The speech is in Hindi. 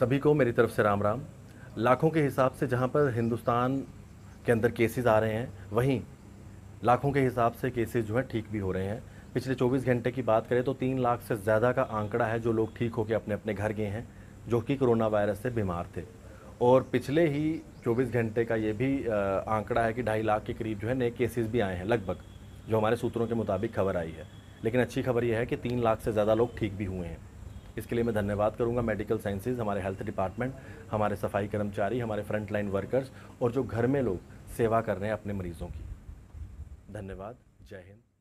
सभी को मेरी तरफ से राम राम लाखों के हिसाब से जहाँ पर हिंदुस्तान के अंदर केसेस आ रहे हैं वहीं लाखों के हिसाब से केसेस जो हैं ठीक भी हो रहे हैं पिछले 24 घंटे की बात करें तो तीन लाख से ज़्यादा का आंकड़ा है जो लोग ठीक होकर अपने अपने घर गए हैं जो कि कोरोना वायरस से बीमार थे और पिछले ही 24 घंटे का ये भी आंकड़ा है कि ढाई लाख के करीब जो है नए केसेस भी आए हैं लगभग जो हमारे सूत्रों के मुताबिक खबर आई है लेकिन अच्छी खबर यह है कि तीन लाख से ज़्यादा लोग ठीक भी हुए हैं इसके लिए मैं धन्यवाद करूँगा मेडिकल साइंसेज हमारे हेल्थ डिपार्टमेंट हमारे सफाई कर्मचारी हमारे फ्रंट लाइन वर्कर्स और जो घर में लोग सेवा कर रहे हैं अपने मरीज़ों की धन्यवाद जय हिंद